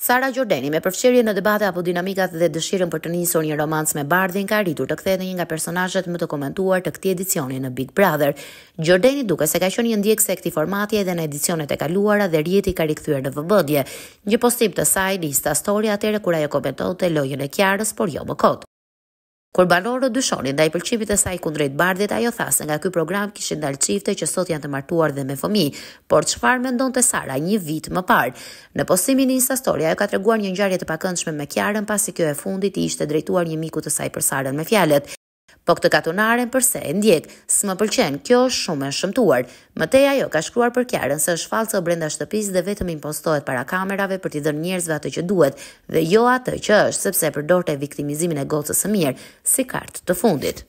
Sara Gjordeni me përfshirje në debate apo dinamikat dhe dëshirën për të njësor një romans me bardhin ka rritur të kthehet në një nga personajet më të komentuar të këti edicioni në Big Brother. Gjordeni duke se ka shonë një ndjek se këti formatje edhe në edicionet e kaluara dhe rjeti ka rikëthyër në vëbëdje. Një postim të saj, lista story atere kura jo komentote lojën e kjarës, por jo më kotë. Kur banorë dyshonin ndaj pëlqimit të saj kundrejt Bardhit, ajo tha se nga ky program kishin dalë çifte që sot janë të martuar dhe me fëmijë, por çfarë mendonte Sara një vit më parë? Në postimin e Insta Story ajo ka treguar një ngjarje të pakëndshme me Kiarën pasi kjo e fundit i ishte drejtuar një miku të saj për Sarën me fjalët: po këtë katunaren përse e ndjek, s'më pëlqen, kjo është shumë e shëmtuar. Mëteja ajo ka shkruar për kjarën se është falcë brenda shtëpis dhe vetëm impostohet para kamerave për t'i dhënë njerëzve atë që duhet dhe jo atë që është, sepse përdorte viktimizimin e gocës së mirë si kartë të fundit.